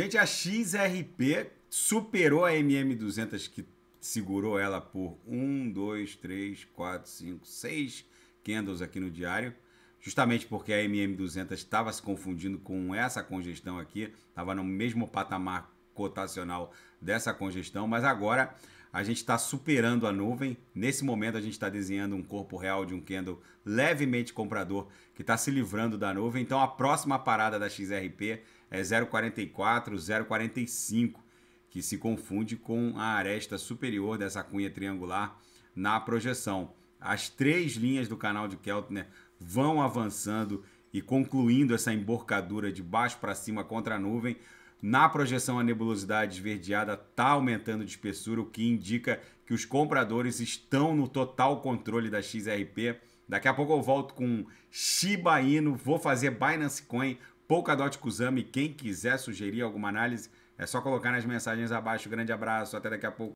Gente, a XRP superou a MM200 que segurou ela por 1, 2, 3, 4, 5, 6 candles aqui no diário. Justamente porque a MM200 estava se confundindo com essa congestão aqui, estava no mesmo patamar cotacional dessa congestão, mas agora a gente está superando a nuvem. Nesse momento, a gente está desenhando um corpo real de um candle levemente comprador que está se livrando da nuvem. Então, a próxima parada da XRP é 0,44, 0,45, que se confunde com a aresta superior dessa cunha triangular na projeção. As três linhas do canal de Keltner vão avançando e concluindo essa emborcadura de baixo para cima contra a nuvem na projeção, a nebulosidade esverdeada está aumentando de espessura, o que indica que os compradores estão no total controle da XRP. Daqui a pouco eu volto com Shiba Inu, vou fazer Binance Coin, Polkadot Kusami. Quem quiser sugerir alguma análise, é só colocar nas mensagens abaixo. Grande abraço, até daqui a pouco.